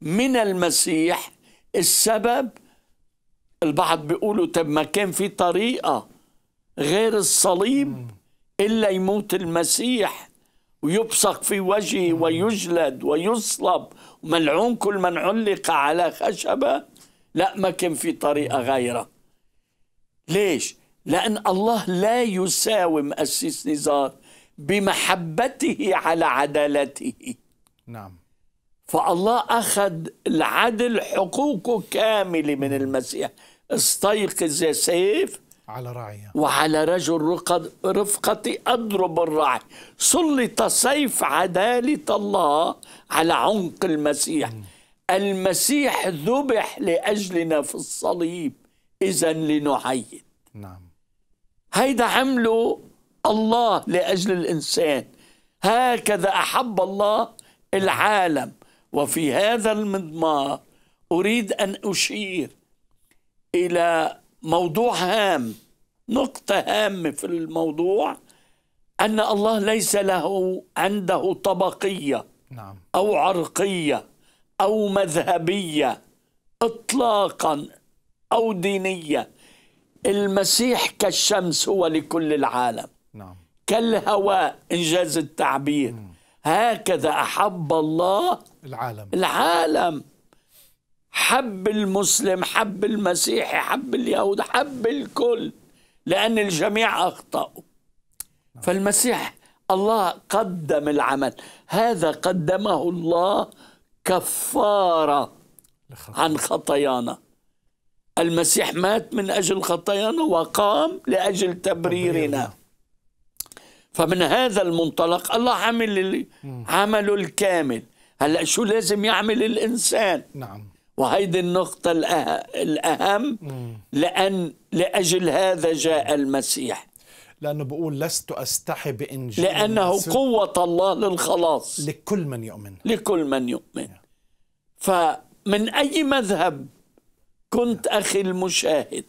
من المسيح السبب البعض بيقولوا طب ما كان في طريقة غير الصليب إلا يموت المسيح ويبصق في وجهه ويجلد ويصلب ملعون كل من علق على خشبة لا ما كان في طريقة غيره ليش؟ لأن الله لا يساوم اسيس نزار بمحبته على عدالته نعم فالله أخذ العدل حقوقه كاملة من المسيح استيقظ يا سيف على رعية وعلى رجل رفقتي أضرب الرعي سلط سيف عدالة الله على عنق المسيح م. المسيح ذبح لأجلنا في الصليب إذا لنعين نعم هيدا عمله الله لأجل الإنسان هكذا أحب الله العالم وفي هذا المضمار أريد أن أشير إلى موضوع هام نقطة هامة في الموضوع أن الله ليس له عنده طبقية نعم. أو عرقية أو مذهبية إطلاقا أو دينية المسيح كالشمس هو لكل العالم نعم. كالهواء إنجاز التعبير مم. هكذا أحب الله العالم العالم حب المسلم حب المسيحي حب اليهود حب الكل لأن الجميع أخطأوا نعم. فالمسيح الله قدم العمل هذا قدمه الله كفارة عن خطايانا المسيح مات من أجل خطايانا وقام لأجل تبريرنا فمن هذا المنطلق الله عمل عمله الكامل هلا شو لازم يعمل الانسان نعم وهيدي النقطة الأهم لأن لأجل هذا جاء المسيح لأنه بقول لست أستحي بإنجيل لأنه قوة الله للخلاص لكل من يؤمن لكل من يؤمن فمن أي مذهب كنت أخي المشاهد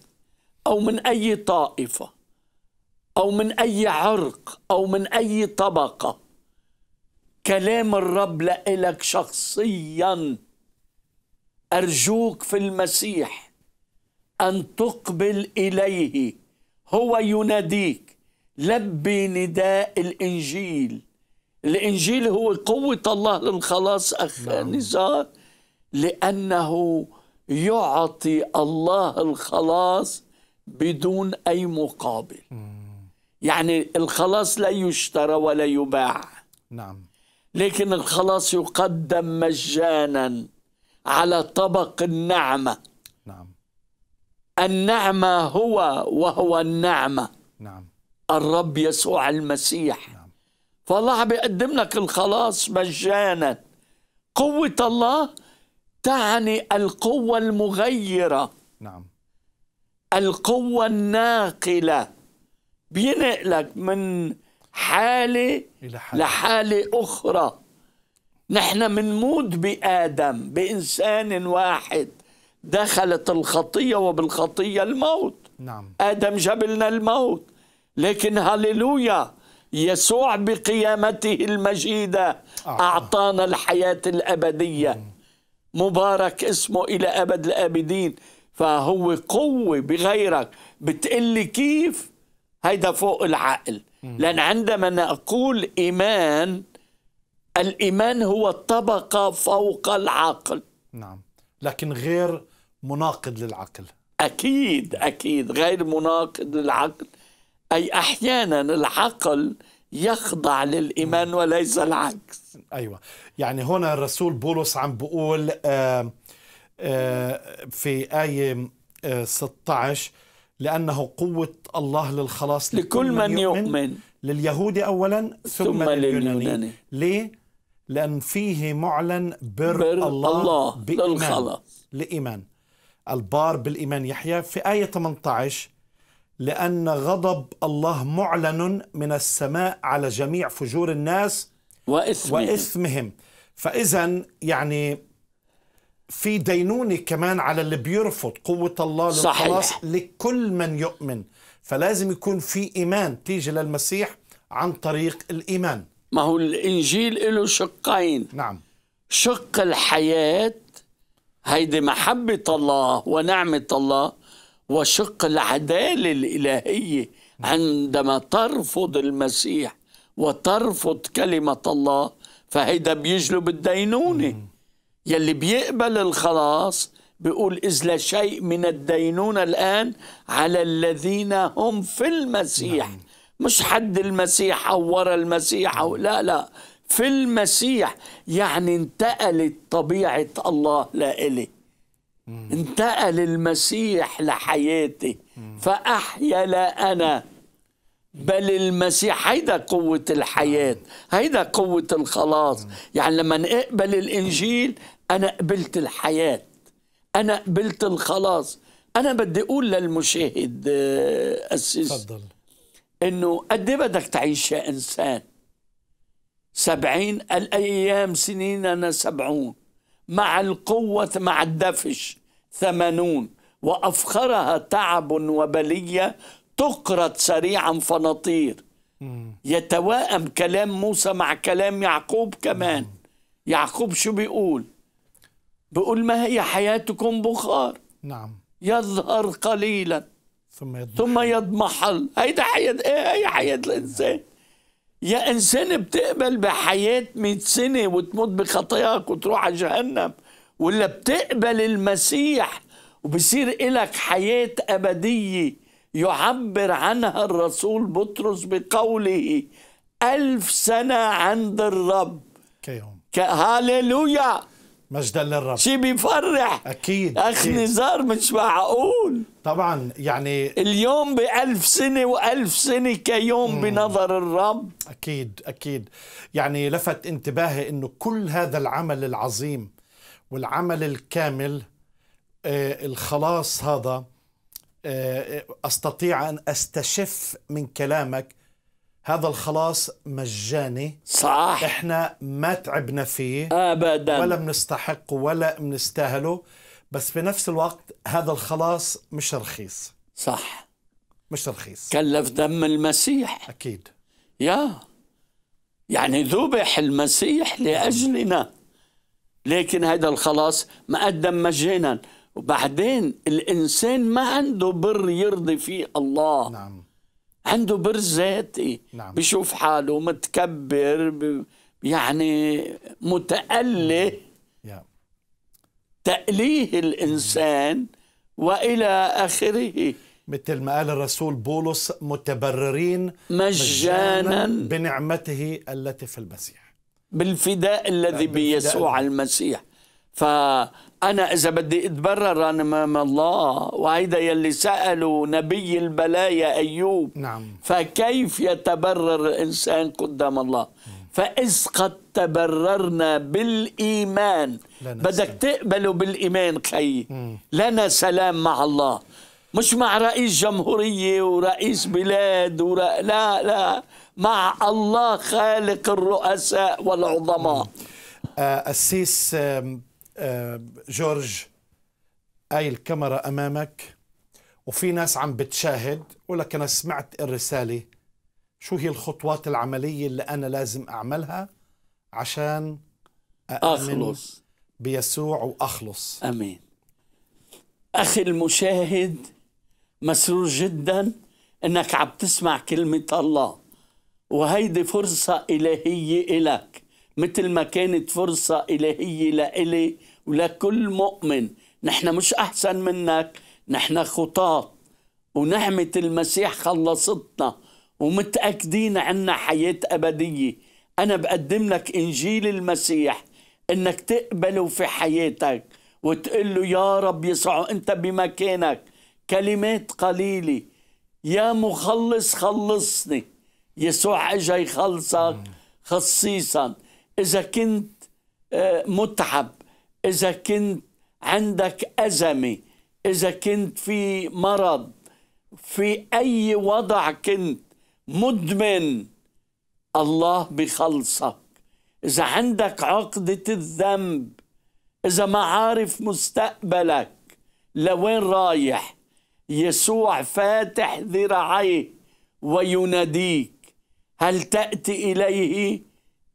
أو من أي طائفة أو من أي عرق أو من أي طبقة كلام الرب لإلك شخصيا أرجوك في المسيح أن تقبل إليه هو يناديك لبي نداء الإنجيل الإنجيل هو قوة الله للخلاص أخ نعم. نزار لأنه يعطي الله الخلاص بدون أي مقابل يعني الخلاص لا يشترى ولا يباع نعم لكن الخلاص يقدم مجانا على طبق النعمة نعم النعمة هو وهو النعمة نعم الرب يسوع المسيح نعم. فالله بيقدم لك الخلاص مجانا قوة الله تعني القوة المغيرة نعم القوة الناقلة بينقلك من حالة لحالة أخرى نحن منمود بآدم بإنسان واحد دخلت الخطية وبالخطية الموت نعم. آدم جبلنا الموت لكن هللويا يسوع بقيامته المجيدة أعطانا الحياة الأبدية مم. مبارك اسمه إلى أبد الآبدين فهو قوة بغيرك بتقلي كيف هيدا فوق العقل لأن عندما نقول إيمان الإيمان هو طبقة فوق العقل نعم لكن غير مناقض للعقل أكيد أكيد غير مناقض للعقل أي أحيانا العقل يخضع للإيمان وليس العكس أيوة يعني هنا الرسول بولس عم بقول آآ آه، آآ آه، في آية 16 آه، لأنه قوة الله للخلاص لكل من يؤمن, يؤمن لليهودي أولا ثم, ثم لليوناني. لليوناني ليه؟ لأن فيه معلن بر, بر الله, الله بإيمان للخلاص. لإيمان البار بالإيمان يحيى في آية 18 لأن غضب الله معلن من السماء على جميع فجور الناس وإثمهم, وإثمهم. فإذا يعني في دينونة كمان على اللي بيرفض قوة الله للخلاص لكل من يؤمن فلازم يكون في إيمان تيجي للمسيح عن طريق الإيمان ما هو الإنجيل له شقين نعم شق الحياة هيدي محبة الله ونعمة الله وشق العدالة الإلهية عندما ترفض المسيح وترفض كلمة الله فهيدا بيجلب الدينونة يلي بيقبل الخلاص بيقول إذ لا شيء من الدينونة الآن على الذين هم في المسيح نعم. مش حد المسيح أو ورا المسيح أو نعم. لا لا في المسيح يعني انتقلت طبيعة الله لإلي انتقل المسيح لحياتي فأحيا لا أنا بل المسيح هيدا قوة الحياة نعم. هيدا قوة الخلاص يعني لما نقبل الإنجيل أنا قبلت الحياة أنا قبلت الخلاص أنا بدي أقول للمشاهد آه، أسيس تفضل إنه قد إيه بدك تعيش يا إنسان سبعين الأيام سنيننا سبعون مع القوة مع الدفش ثمانون وأفخرها تعب وبلية تقرد سريعا فنطير يتواءم كلام موسى مع كلام يعقوب كمان يعقوب شو بيقول بقول ما هي حياتكم بخار نعم يظهر قليلا ثم يضمحل ثم يضمحل هيدا حياة ايه هي حياة الانسان يا انسان بتقبل بحياة 100 سنة وتموت بخطاياك وتروح على جهنم ولا بتقبل المسيح وبصير إلك حياة أبدية يعبر عنها الرسول بطرس بقوله ألف سنة عند الرب كيوم هاليلويا مجدا للرب شيء بيفرح اكيد اخ أكيد. نزار مش معقول طبعا يعني اليوم بألف سنة وألف سنة كيوم مم. بنظر الرب أكيد أكيد يعني لفت انتباهي أنه كل هذا العمل العظيم والعمل الكامل آه الخلاص هذا آه أستطيع أن أستشف من كلامك هذا الخلاص مجاني صح احنا ما تعبنا فيه ابدا ولا بنستحقه ولا بنستاهله بس بنفس الوقت هذا الخلاص مش رخيص صح مش رخيص كلف دم المسيح اكيد يا يعني ذبح المسيح لاجلنا لكن هذا الخلاص مقدم مجانا وبعدين الانسان ما عنده بر يرضي فيه الله نعم عنده برز ذاتي نعم. بشوف حاله متكبر يعني متأله تأليه الإنسان وإلى آخره مثل ما قال الرسول بولس متبررين مجانا, مجانا بنعمته التي في المسيح بالفداء الذي نعم، بالفداء بيسوع المسيح ف أنا إذا بدي أتبرر انا أمام الله وهيدا يلي سأله نبي البلايا أيوب نعم. فكيف يتبرر الإنسان قدام الله فإذ قد تبررنا بالإيمان بدك تقبله بالإيمان خي لنا سلام مع الله مش مع رئيس جمهورية ورئيس بلاد ورا... لا لا مع الله خالق الرؤساء والعظماء آه السيس آه آه، جورج اي الكاميرا امامك وفي ناس عم بتشاهد ولك انا سمعت الرساله شو هي الخطوات العمليه اللي انا لازم اعملها عشان اخلص بيسوع واخلص امين اخي المشاهد مسرور جدا انك عم تسمع كلمه الله وهيدي فرصه الهيه الك مثل ما كانت فرصة إلهية لإلي ولكل مؤمن نحن مش أحسن منك نحن خطاة ونعمة المسيح خلصتنا ومتأكدين عنا حياة أبدية أنا بقدم لك إنجيل المسيح إنك تقبله في حياتك وتقول له يا رب يسوع أنت بمكانك كلمات قليلة يا مخلص خلصني يسوع اجى يخلصك خصيصا إذا كنت آه، متعب إذا كنت عندك أزمة إذا كنت في مرض في أي وضع كنت مدمن الله بخلصك إذا عندك عقدة الذنب إذا ما عارف مستقبلك لوين رايح يسوع فاتح ذراعيه ويناديك هل تأتي إليه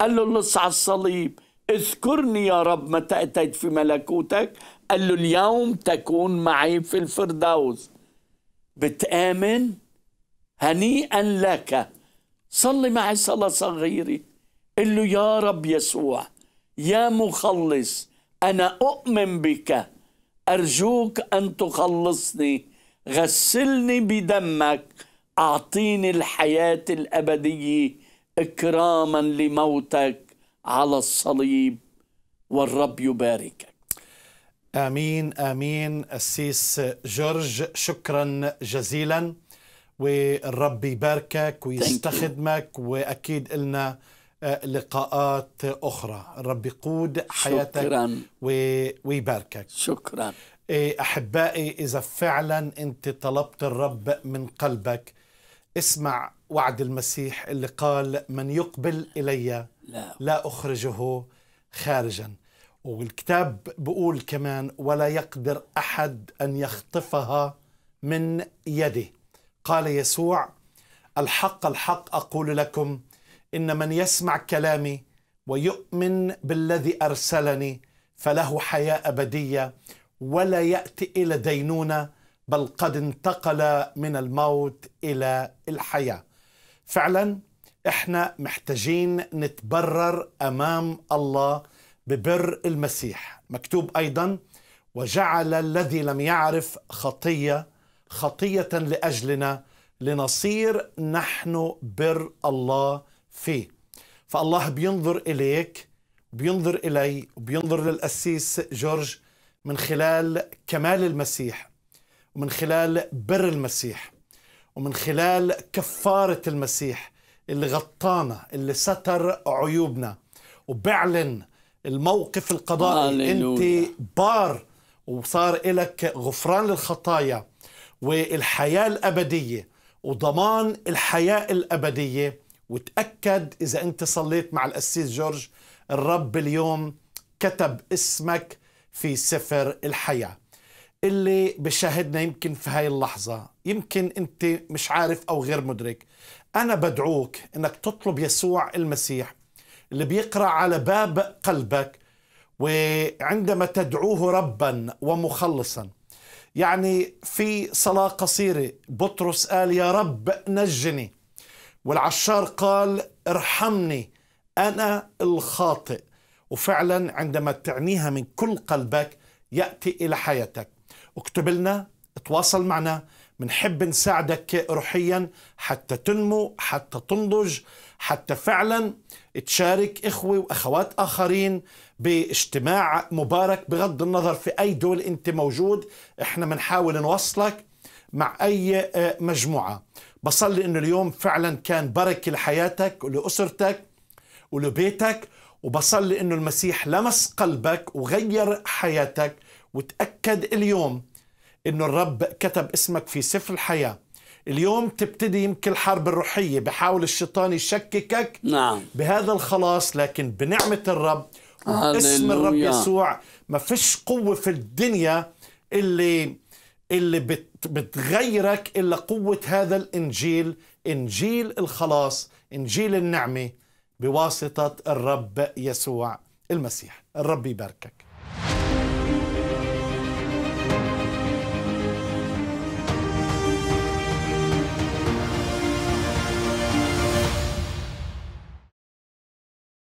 قال له اللص على الصليب اذكرني يا رب متى أتيت في ملكوتك قال له اليوم تكون معي في الفردوس بتآمن هنيئا لك صلي معي صلاة صغيرة قل له يا رب يسوع يا مخلص أنا أؤمن بك أرجوك أن تخلصني غسلني بدمك أعطيني الحياة الأبدية إكراما لموتك على الصليب والرب يباركك امين امين السيس جورج شكرا جزيلا والرب يباركك ويستخدمك واكيد لنا آه، لقاءات اخرى الرب يقود حياتك شكرا. ويباركك شكرا إيه، احبائي اذا فعلا انت طلبت الرب من قلبك اسمع وعد المسيح اللي قال من يقبل إلي لا, أخرجه خارجا والكتاب بقول كمان ولا يقدر أحد أن يخطفها من يده قال يسوع الحق الحق أقول لكم إن من يسمع كلامي ويؤمن بالذي أرسلني فله حياة أبدية ولا يأتي إلى دينونة بل قد انتقل من الموت إلى الحياة فعلا احنا محتاجين نتبرر امام الله ببر المسيح مكتوب ايضا وجعل الذي لم يعرف خطيه خطيه لاجلنا لنصير نحن بر الله فيه فالله بينظر اليك بينظر الي وبينظر للقسيس جورج من خلال كمال المسيح ومن خلال بر المسيح ومن خلال كفارة المسيح اللي غطانا اللي ستر عيوبنا وبعلن الموقف القضائي انت بار وصار لك غفران للخطايا والحياة الأبدية وضمان الحياة الأبدية وتأكد إذا أنت صليت مع الأسيس جورج الرب اليوم كتب اسمك في سفر الحياة اللي بشاهدنا يمكن في هاي اللحظة يمكن أنت مش عارف أو غير مدرك أنا بدعوك أنك تطلب يسوع المسيح اللي بيقرأ على باب قلبك وعندما تدعوه ربا ومخلصا يعني في صلاة قصيرة بطرس قال يا رب نجني والعشار قال ارحمني أنا الخاطئ وفعلا عندما تعنيها من كل قلبك يأتي إلى حياتك اكتب لنا تواصل معنا بنحب نساعدك روحيا حتى تنمو حتى تنضج حتى فعلا تشارك إخوة وأخوات آخرين باجتماع مبارك بغض النظر في أي دول أنت موجود إحنا بنحاول نوصلك مع أي آه، مجموعة بصلي أنه اليوم فعلا كان بركة لحياتك ولأسرتك ولبيتك وبصلي أنه المسيح لمس قلبك وغير حياتك وتأكد اليوم انه الرب كتب اسمك في سفر الحياه اليوم تبتدي يمكن الحرب الروحيه بحاول الشيطان يشككك نعم. بهذا الخلاص لكن بنعمه الرب اسم الرب يسوع ما فيش قوه في الدنيا اللي اللي بتغيرك الا قوه هذا الانجيل انجيل الخلاص انجيل النعمه بواسطه الرب يسوع المسيح الرب يباركك